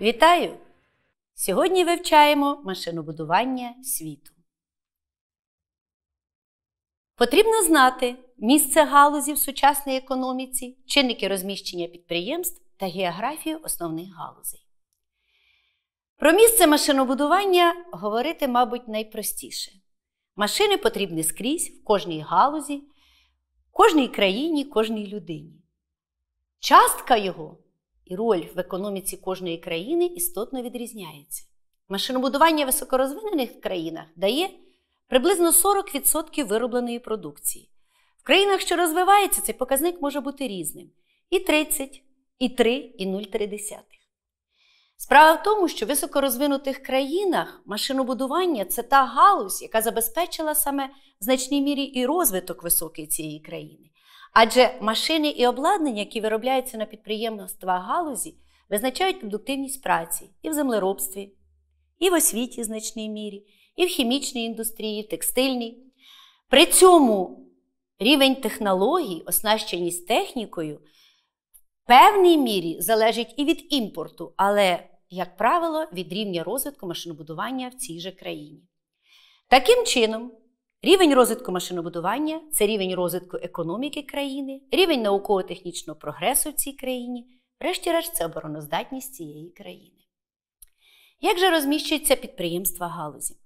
Вітаю! Сьогодні вивчаємо машинобудування світу. Потрібно знати місце галузі в сучасній економіці, чинники розміщення підприємств та географію основних галузей. Про місце машинобудування говорити, мабуть, найпростіше. Машини потрібні скрізь в кожній галузі, кожній країні, кожній людині. Частка його і роль в економіці кожної країни істотно відрізняється. Машинобудування в високорозвинених країнах дає приблизно 40% виробленої продукції. В країнах, що розвиваються, цей показник може бути різним: і 30, і 3, і 0,3. Справа в тому, що в високорозвинутих країнах машинобудування це та галузь, яка забезпечила саме в значній мірі і розвиток високої цієї країни. Адже машини і обладнання, які виробляються на підприємства галузі, визначають продуктивність праці і в землеробстві, і в освіті в значній мірі, і в хімічній індустрії, і в текстильній. При цьому рівень технологій, оснащеність технікою, в певній мірі залежить і від імпорту, але, як правило, від рівня розвитку машинобудування в цій же країні. Таким чином, Рівень розвитку машинобудування це рівень розвитку економіки країни, рівень науково-технічного прогресу в цій країні, врешті-решт, це обороноздатність цієї країни. Як же розміщуються підприємства галузі?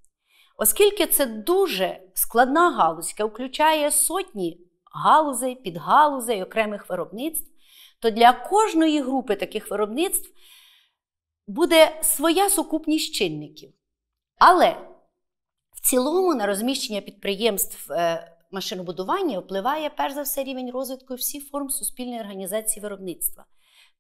Оскільки це дуже складна галузь, яка включає сотні галузей, підгалузей, окремих виробництв, то для кожної групи таких виробництв буде своя сукупність чинників. Але цілому на розміщення підприємств е, машинобудування впливає перш за все рівень розвитку всіх форм суспільної організації виробництва,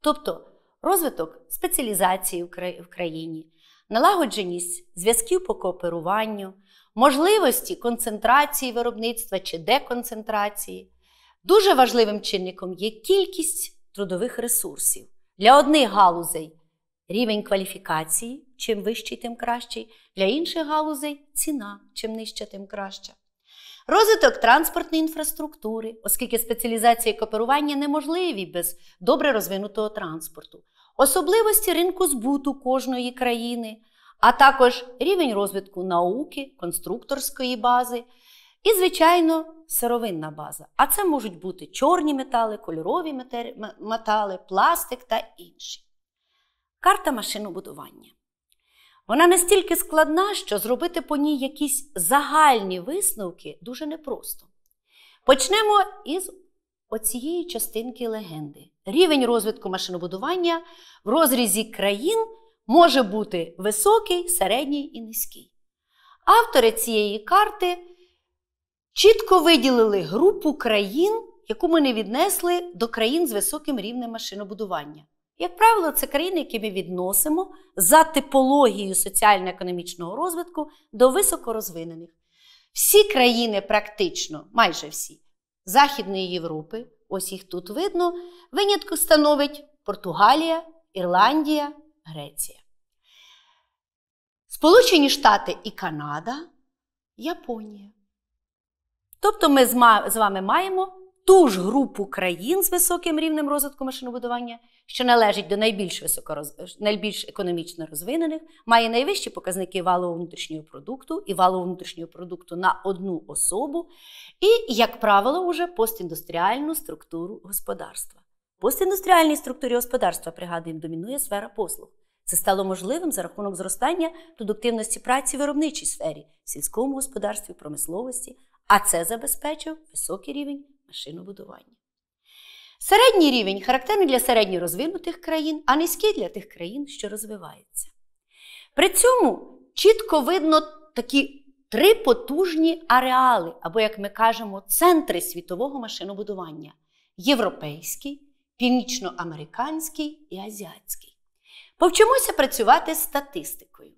тобто розвиток спеціалізації в країні, налагодженість зв'язків по кооперуванню, можливості концентрації виробництва чи деконцентрації. Дуже важливим чинником є кількість трудових ресурсів для одних галузей. Рівень кваліфікації, чим вищий, тим кращий. Для інших галузей ціна, чим нижча, тим краща. Розвиток транспортної інфраструктури, оскільки спеціалізація і кооперування неможливі без добре розвинутого транспорту, особливості ринку збуту кожної країни, а також рівень розвитку науки, конструкторської бази і, звичайно, сировинна база. А це можуть бути чорні метали, кольорові метали, пластик та інші. Карта машинобудування. Вона настільки складна, що зробити по ній якісь загальні висновки дуже непросто. Почнемо із оцієї частинки легенди. Рівень розвитку машинобудування в розрізі країн може бути високий, середній і низький. Автори цієї карти чітко виділили групу країн, яку ми не віднесли до країн з високим рівнем машинобудування. Як правило, це країни, які ми відносимо за типологією соціально-економічного розвитку до високорозвинених. Всі країни, практично, майже всі, Західної Європи, ось їх тут видно, винятку становить Португалія, Ірландія, Греція. Сполучені Штати і Канада, Японія. Тобто ми з вами маємо ту ж групу країн з високим рівнем розвитку машинобудування, що належить до найбільш високороз... найбільш економічно розвинених, має найвищі показники валового внутрішнього продукту і валового внутрішнього продукту на одну особу, і, як правило, уже постіндустріальну структуру господарства. Постіндустріальній структурі господарства, пригадуємо, домінує сфера послуг. Це стало можливим за рахунок зростання продуктивності праці в виробничій сфері, сільському господарстві, промисловості, а це забезпечив високий рівень машинобудування. Середній рівень характерний для середньорозвинутих країн, а низький для тих країн, що розвиваються. При цьому чітко видно такі три потужні ареали, або, як ми кажемо, центри світового машинобудування європейський, північноамериканський і азіатський. Повчимося працювати з статистикою.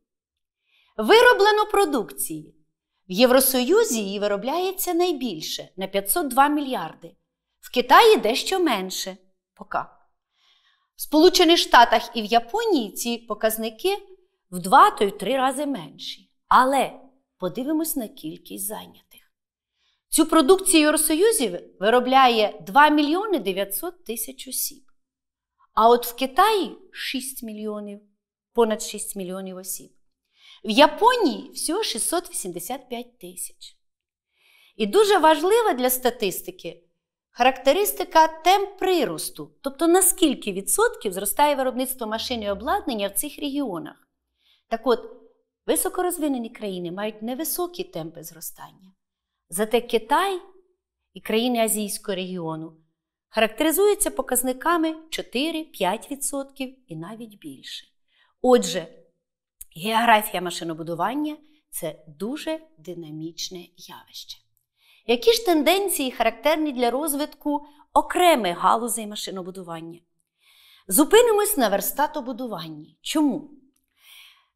Вироблено продукції в Євросоюзі її виробляється найбільше на 502 мільярди. В Китаї дещо менше. Пока. В Сполучених Штатах і в Японії ці показники в 2 то й 3 рази менші. Але подивимось на кількість зайнятих. Цю продукцію Євросоюзів виробляє 2 мільйони 900 тисяч осіб. А от в Китаї 6 мільйонів, понад 6 мільйонів осіб. В Японії всього 685 тисяч. І дуже важлива для статистики характеристика темп приросту, тобто на скільки відсотків зростає виробництво машин і обладнання в цих регіонах. Так от, високорозвинені країни мають невисокі темпи зростання. Зате Китай і країни Азійського регіону характеризуються показниками 4-5% і навіть більше. Отже, Географія машинобудування це дуже динамічне явище. Які ж тенденції характерні для розвитку окремих галузей машинобудування? Зупинимось на верстатобудуванні. Чому?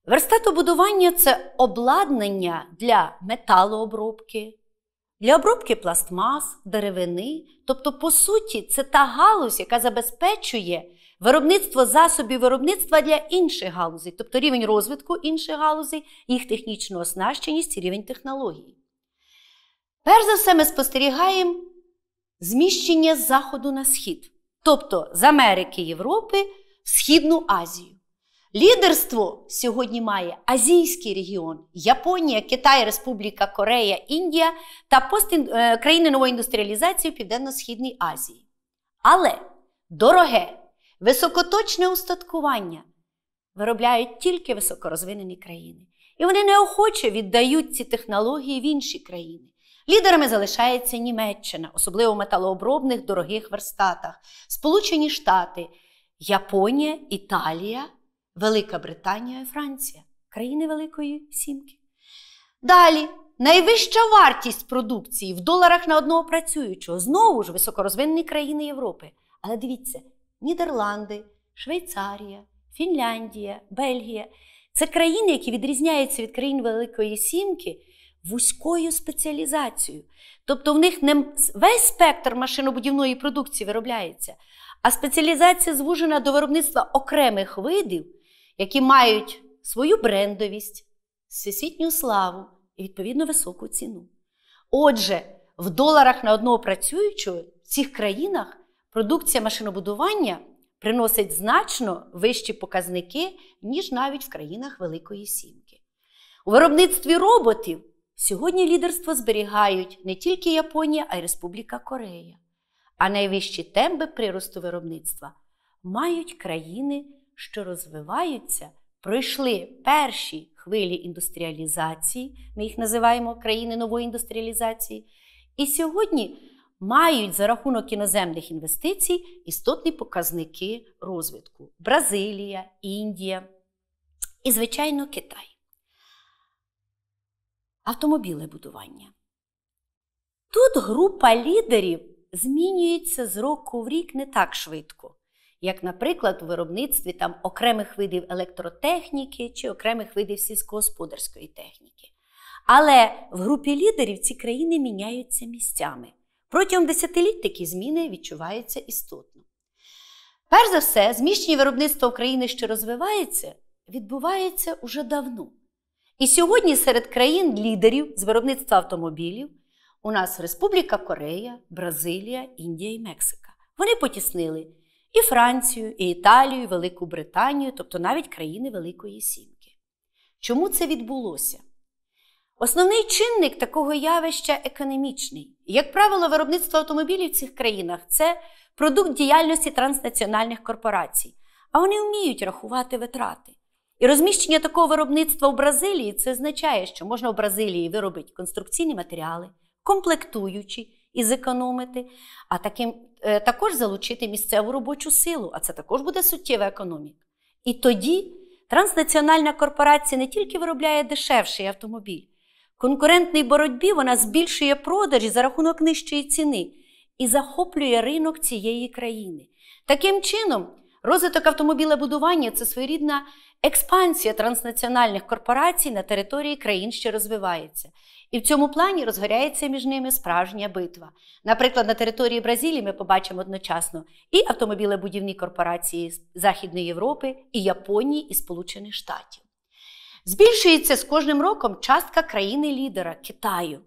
Верстатобудування це обладнання для металообробки, для обробки пластмас, деревини. Тобто, по суті, це та галузь, яка забезпечує Виробництво засобів виробництва для інших галузей, тобто рівень розвитку інших галузей, їх технічну оснащеність, і рівень технологій. Перш за все, ми спостерігаємо зміщення з заходу на схід, тобто з Америки Європи в Східну Азію. Лідерство сьогодні має Азійський регіон, Японія, Китай, Республіка Корея, Індія та постін... Е, країни нової індустріалізації в Південно-Східній Азії. Але дороге високоточне устаткування виробляють тільки високорозвинені країни. І вони неохоче віддають ці технології в інші країни. Лідерами залишається Німеччина, особливо в металообробних дорогих верстатах, Сполучені Штати, Японія, Італія, Велика Британія і Франція країни Великої Сімки. Далі найвища вартість продукції в доларах на одного працюючого знову ж високорозвинені країни Європи. Але дивіться, Нідерланди, Швейцарія, Фінляндія, Бельгія це країни, які відрізняються від країн Великої Сімки вузькою спеціалізацією. Тобто в них не весь спектр машинобудівної продукції виробляється, а спеціалізація звужена до виробництва окремих видів, які мають свою брендовість, всесвітню славу і відповідно високу ціну. Отже, в доларах на одного працюючого в цих країнах продукція машинобудування приносить значно вищі показники, ніж навіть в країнах Великої Сімки. У виробництві роботів сьогодні лідерство зберігають не тільки Японія, а й Республіка Корея. А найвищі темпи приросту виробництва мають країни, що розвиваються, пройшли перші хвилі індустріалізації, ми їх називаємо країни нової індустріалізації. І сьогодні мають за рахунок іноземних інвестицій істотні показники розвитку: Бразилія, Індія і, звичайно, Китай. Автомобіле будування. Тут група лідерів змінюється з року в рік не так швидко, як, наприклад, у виробництві там окремих видів електротехніки чи окремих видів сільськогосподарської техніки. Але в групі лідерів ці країни міняються місцями. Протягом десятиліть такі зміни відчуваються істотно. Перш за все, зміщення виробництва України, що розвивається, відбувається уже давно. І сьогодні серед країн-лідерів з виробництва автомобілів у нас Республіка Корея, Бразилія, Індія і Мексика. Вони потіснили і Францію, і Італію, і Велику Британію, тобто навіть країни Великої Сімки. Чому це відбулося? Основний чинник такого явища економічний. Як правило, виробництво автомобілів в цих країнах це продукт діяльності транснаціональних корпорацій, а вони вміють рахувати витрати. І розміщення такого виробництва в Бразилії це означає, що можна в Бразилії виробити конструкційні матеріали, комплектуючі і зекономити, а таким е, також залучити місцеву робочу силу, а це також буде суттєва економіка. І тоді транснаціональна корпорація не тільки виробляє дешевший автомобіль, конкурентній боротьбі вона збільшує продажі за рахунок нижчої ціни і захоплює ринок цієї країни. Таким чином, розвиток автомобілебудування це своєрідна експансія транснаціональних корпорацій на території країн, що розвивається. І в цьому плані розгоряється між ними справжня битва. Наприклад, на території Бразилії ми побачимо одночасно і автомобілебудівні корпорації Західної Європи, і Японії, і Сполучених Штатів. Збільшується з кожним роком частка країни-лідера Китаю.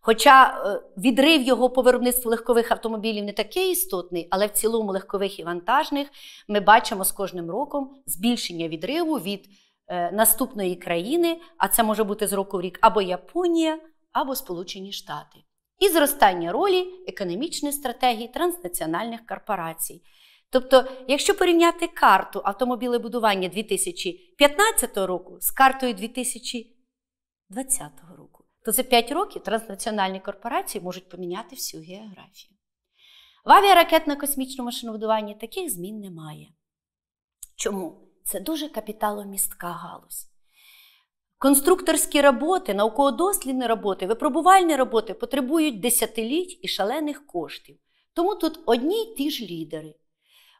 Хоча е, відрив його по виробництву легкових автомобілів не такий істотний, але в цілому легкових і вантажних ми бачимо з кожним роком збільшення відриву від е, наступної країни, а це може бути з року в рік або Японія, або Сполучені Штати, і зростання ролі економічної стратегії транснаціональних корпорацій. Тобто, якщо порівняти карту автомобілебудування 2015 року з картою 2020 року, то за 5 років транснаціональні корпорації можуть поміняти всю географію. В авіаракетно-космічному машинобудуванні таких змін немає. Чому? Це дуже капіталомістка галузь. Конструкторські роботи, науково-дослідні роботи, випробувальні роботи потребують десятиліть і шалених коштів. Тому тут одні й ті ж лідери.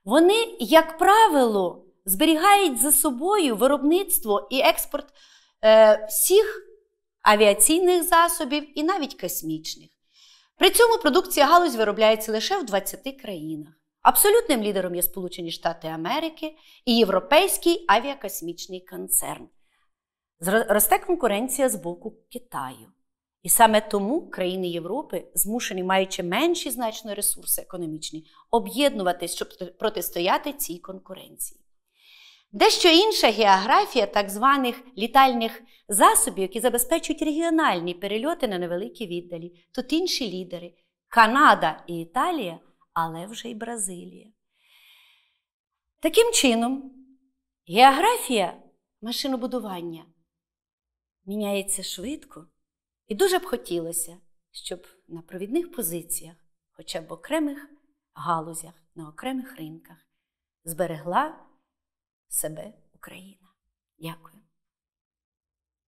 Вони, як правило, зберігають за собою виробництво і експорт е, всіх авіаційних засобів і навіть космічних. При цьому продукція галузь виробляється лише в 20 країнах. Абсолютним лідером є Сполучені Штати Америки і Європейський авіакосмічний концерн. Росте конкуренція з боку Китаю. І саме тому країни Європи змушені, маючи менші значно ресурси економічні, об'єднуватись, щоб протистояти цій конкуренції. Дещо інша географія так званих літальних засобів, які забезпечують регіональні перельоти на невеликі віддалі. Тут інші лідери Канада і Італія, але вже й Бразилія. Таким чином, географія машинобудування міняється швидко. І дуже б хотілося, щоб на провідних позиціях, хоча б окремих галузях, на окремих ринках, зберегла себе Україна. Дякую.